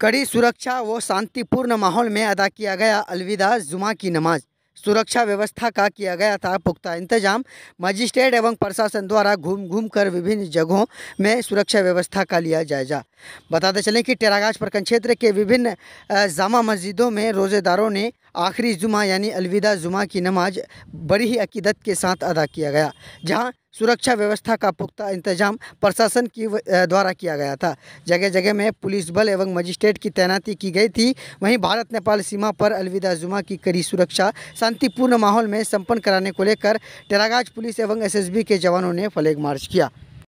कड़ी सुरक्षा व शांतिपूर्ण माहौल में अदा किया गया अलविदा जुमा की नमाज़ सुरक्षा व्यवस्था का किया गया था पुख्ता इंतजाम मजिस्ट्रेट एवं प्रशासन द्वारा घूम घूम कर विभिन्न जगहों में सुरक्षा व्यवस्था का लिया जायजा बताते चलें कि टेरागाज प्रखंड क्षेत्र के विभिन्न जामा मस्जिदों में रोज़ेदारों ने आखिरी जुमा यानी अलविदा जुमा की नमाज बड़ी ही अकीदत के साथ अदा किया गया जहाँ सुरक्षा व्यवस्था का पुख्ता इंतजाम प्रशासन की द्वारा किया गया था जगह जगह में पुलिस बल एवं मजिस्ट्रेट की तैनाती की गई थी वहीं भारत नेपाल सीमा पर अलविदा जुमा की कड़ी सुरक्षा शांतिपूर्ण माहौल में संपन्न कराने को लेकर टेरागाज पुलिस एवं एसएसबी के जवानों ने फ्लैग मार्च किया